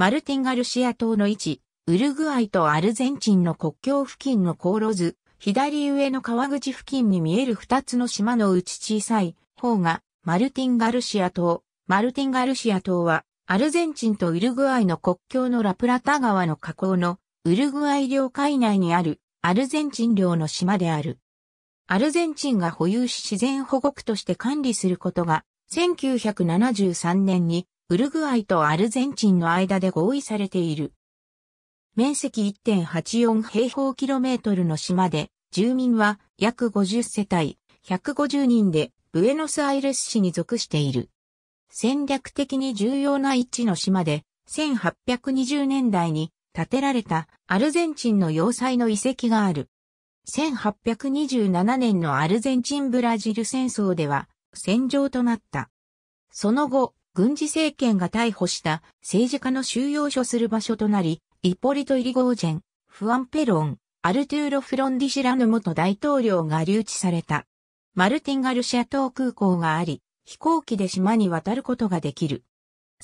マルティン・ガルシア島の位置、ウルグアイとアルゼンチンの国境付近の航路図、左上の川口付近に見える二つの島のうち小さい方がマルティン・ガルシア島。マルティン・ガルシア島はアルゼンチンとウルグアイの国境のラプラタ川の河口のウルグアイ領海内にあるアルゼンチン領の島である。アルゼンチンが保有し自然保護区として管理することが1973年にウルグアイとアルゼンチンの間で合意されている。面積1.84平方キロメートルの島で、住民は約50世帯、150人で、ブエノスアイレス市に属している。戦略的に重要な位置の島で、1820年代に建てられたアルゼンチンの要塞の遺跡がある。1827年のアルゼンチン・ブラジル戦争では戦場となった。その後、軍事政権が逮捕した政治家の収容所する場所となり、イポリト・イリゴージェン、フアン・ペロン、アルトゥーロ・フロンディシラの元大統領が留置された。マルティンガルシア島空港があり、飛行機で島に渡ることができる。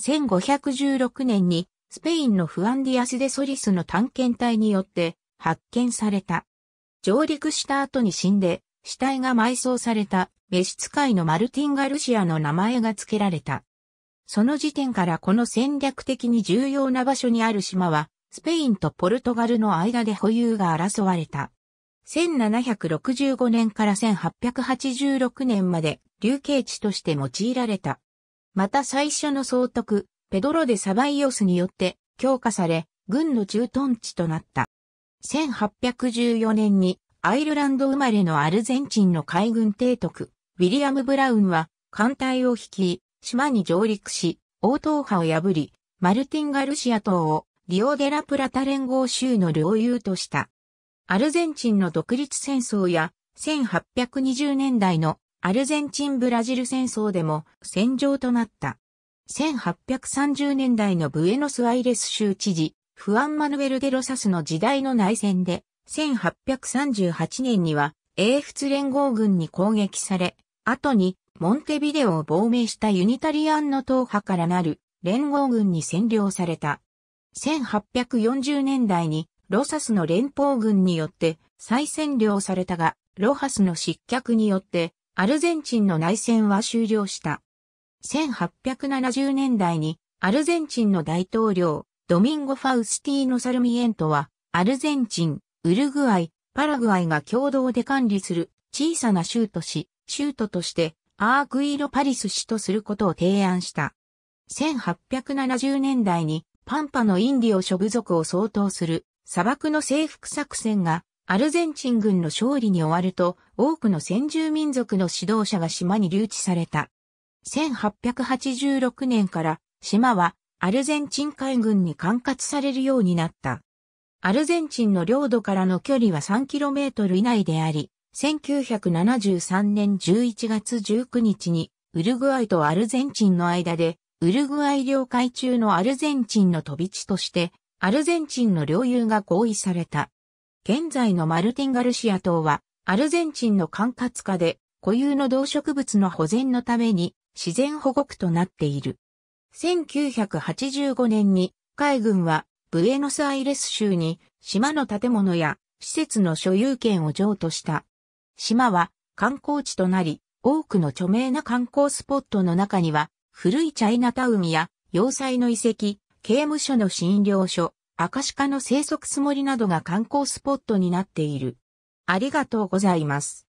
1516年にスペインのフアンディアス・デソリスの探検隊によって発見された。上陸した後に死んで死体が埋葬された召使いのマルティンガルシアの名前が付けられた。その時点からこの戦略的に重要な場所にある島は、スペインとポルトガルの間で保有が争われた。1765年から1886年まで、流刑地として用いられた。また最初の総督、ペドロでサバイオスによって強化され、軍の駐屯地となった。1814年にアイルランド生まれのアルゼンチンの海軍提督、ウィリアム・ブラウンは艦隊を率い、島に上陸し、王党派を破り、マルティン・ガルシア島をリオデラプラタ連合州の領有とした。アルゼンチンの独立戦争や1820年代のアルゼンチン・ブラジル戦争でも戦場となった。1830年代のブエノスアイレス州知事、フアン・マヌエル・デロサスの時代の内戦で、1838年には英仏連合軍に攻撃され、後にモンテビデオを亡命したユニタリアンの党派からなる連合軍に占領された。1840年代にロサスの連邦軍によって再占領されたが、ロハスの失脚によってアルゼンチンの内戦は終了した。1870年代にアルゼンチンの大統領ドミンゴ・ファウスティーノ・サルミエントはアルゼンチン、ウルグアイ、パラグアイが共同で管理する小さな州都市、州都としてアークイロパリス氏とすることを提案した。1870年代にパンパのインディオ諸部族を相当する砂漠の征服作戦がアルゼンチン軍の勝利に終わると多くの先住民族の指導者が島に留置された。1886年から島はアルゼンチン海軍に管轄されるようになった。アルゼンチンの領土からの距離は 3km 以内であり、1973年11月19日に、ウルグアイとアルゼンチンの間で、ウルグアイ領海中のアルゼンチンの飛び地として、アルゼンチンの領有が合意された。現在のマルティンガルシア島は、アルゼンチンの管轄下で、固有の動植物の保全のために、自然保護区となっている。1985年に、海軍は、ブエノスアイレス州に、島の建物や、施設の所有権を譲渡した。島は観光地となり、多くの著名な観光スポットの中には、古いチャイナタウンや要塞の遺跡、刑務所の診療所、アカシカの生息つもりなどが観光スポットになっている。ありがとうございます。